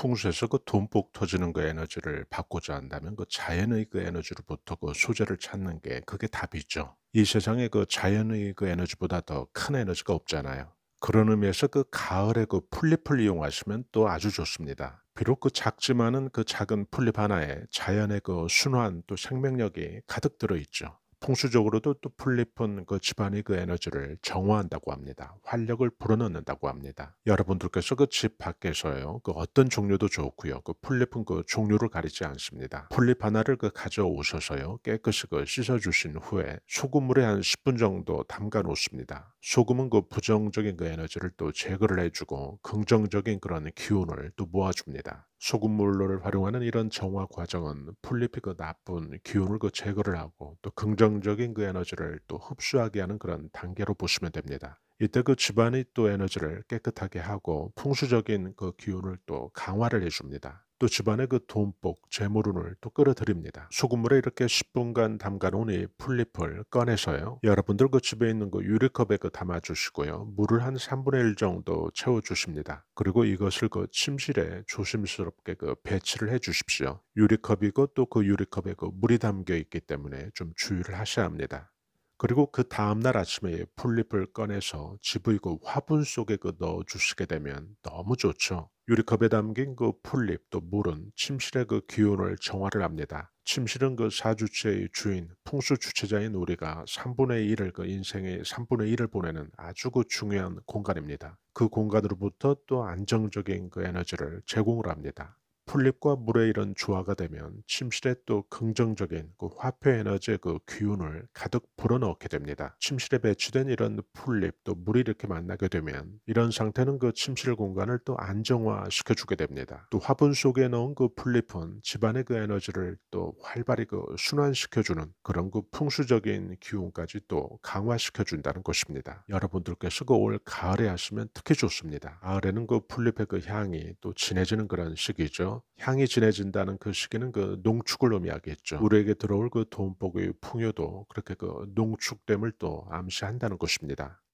풍수에서 그 돈복 터지는 그 에너지를 받고자 한다면 그 자연의 그 에너지로부터 그 소재를 찾는 게 그게 답이죠. 이 세상에 그 자연의 그 에너지보다 더 큰 에너지가 없잖아요. 그런 의미에서 그 가을에 그 풀잎을 이용하시면 또 아주 좋습니다. 비록 그 작지만은 그 작은 풀잎 하나에 자연의 그 순환 또 생명력이 가득 들어있죠. 풍수적으로도 또풀리은그 집안의 그 에너지를 정화한다고 합니다. 활력을 불어넣는다고 합니다. 여러분들께서 그 집 밖에서요, 그 어떤 종류도 좋고요, 그 풀잎은 그 종류를 가리지 않습니다. 풀잎 하나를 그 가져오셔서요, 깨끗이 그 씻어주신 후에 소금물에 한 10분 정도 담가 놓습니다. 소금은 그 부정적인 그 에너지를 또 제거를 해주고 긍정적인 그런 기운을 또 모아줍니다. 소금물로를 활용하는 이런 정화 과정은 풀잎이 그 나쁜 기운을 그 제거를 하고 또 긍정 긍정적인 그 에너지를 또 흡수하게 하는 그런 단계로 보시면 됩니다. 이때 그 집안이 또 에너지를 깨끗하게 하고 풍수적인 그 기운을 또 강화를 해줍니다. 또 집안의 그 돈복, 재물운을 또 끌어들입니다. 소금물에 이렇게 10분간 담가놓은 이 풀잎을 꺼내서요. 여러분들 그 집에 있는 그 유리컵에 그 담아주시고요. 물을 한 3분의 1 정도 채워주십니다. 그리고 이것을 그 침실에 조심스럽게 그 배치를 해주십시오. 유리컵이고 또 그 유리컵에 그 물이 담겨 있기 때문에 좀 주의를 하셔야 합니다. 그리고 그 다음날 아침에 풀잎을 꺼내서 집의그 화분 속에 그 넣어 주시게 되면 너무 좋죠. 유리컵에 담긴 그 풀잎 또 물은 침실의 그기운을 정화를 합니다. 침실은 그 사주체의 주인, 풍수 주체자인 우리가 3분의 1을 그 인생의 3분의 1을 보내는 아주 그 중요한 공간입니다. 그 공간으로부터 또 안정적인 그 에너지를 제공을 합니다. 풀잎과 물의 이런 조화가 되면 침실에 또 긍정적인 그 화폐 에너지의 그 기운을 가득 불어넣게 됩니다. 침실에 배치된 이런 풀잎 또 물이 이렇게 만나게 되면 이런 상태는 그 침실 공간을 또 안정화시켜 주게 됩니다. 또 화분 속에 넣은 그 풀잎은 집안의 그 에너지를 또 활발히 그 순환시켜 주는 그런 그 풍수적인 기운까지 또 강화시켜 준다는 것입니다. 여러분들께서 그 올 가을에 하시면 특히 좋습니다. 가을에는 그 풀잎의 그 향이 또 진해지는 그런 시기죠. 향이 진해진다는 그 시기는 그 농축을 의미하겠죠. 우리에게 음. 들어올 그 돈복의 풍요도 그렇게 그 농축됨을 또 암시한다는 것입니다.